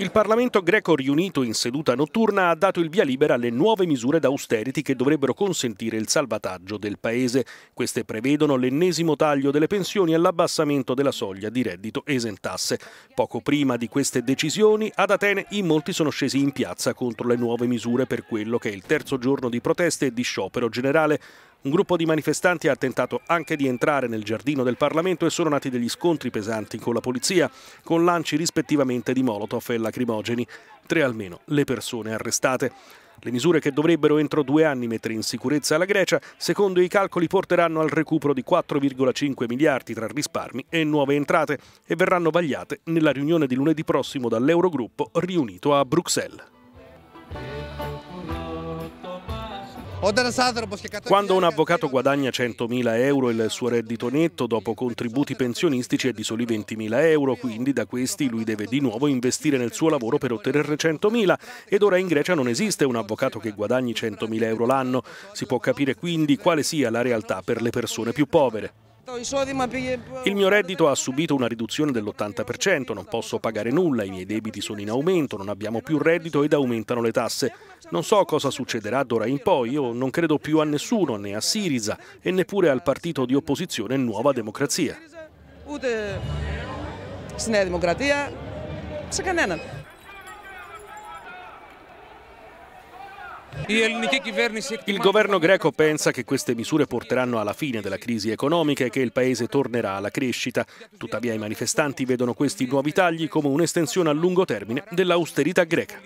Il Parlamento greco riunito in seduta notturna ha dato il via libera alle nuove misure d'austerity che dovrebbero consentire il salvataggio del paese. Queste prevedono l'ennesimo taglio delle pensioni e l'abbassamento della soglia di reddito esentasse. Poco prima di queste decisioni, ad Atene in molti sono scesi in piazza contro le nuove misure per quello che è il terzo giorno di proteste e di sciopero generale. Un gruppo di manifestanti ha tentato anche di entrare nel giardino del Parlamento e sono nati degli scontri pesanti con la polizia, con lanci rispettivamente di molotov e lacrimogeni. Tre almeno le persone arrestate. Le misure che dovrebbero entro due anni mettere in sicurezza la Grecia, secondo i calcoli, porteranno al recupero di 4,5 miliardi tra risparmi e nuove entrate e verranno vagliate nella riunione di lunedì prossimo dall'Eurogruppo riunito a Bruxelles. Quando un avvocato guadagna 100.000 euro il suo reddito netto dopo contributi pensionistici è di soli 20.000 euro, quindi da questi lui deve di nuovo investire nel suo lavoro per ottenere 100.000 ed ora in Grecia non esiste un avvocato che guadagni 100.000 euro l'anno. Si può capire quindi quale sia la realtà per le persone più povere. Il mio reddito ha subito una riduzione dell'80%, non posso pagare nulla, i miei debiti sono in aumento, non abbiamo più reddito ed aumentano le tasse. Non so cosa succederà d'ora in poi, io non credo più a nessuno, né a Siriza e neppure al partito di opposizione Nuova Democrazia. Ούτε Democrazia, Νέα Δημοκρατία, σε κανέναν. Il governo greco pensa che queste misure porteranno alla fine della crisi economica e che il paese tornerà alla crescita. Tuttavia i manifestanti vedono questi nuovi tagli come un'estensione a lungo termine dell'austerità greca.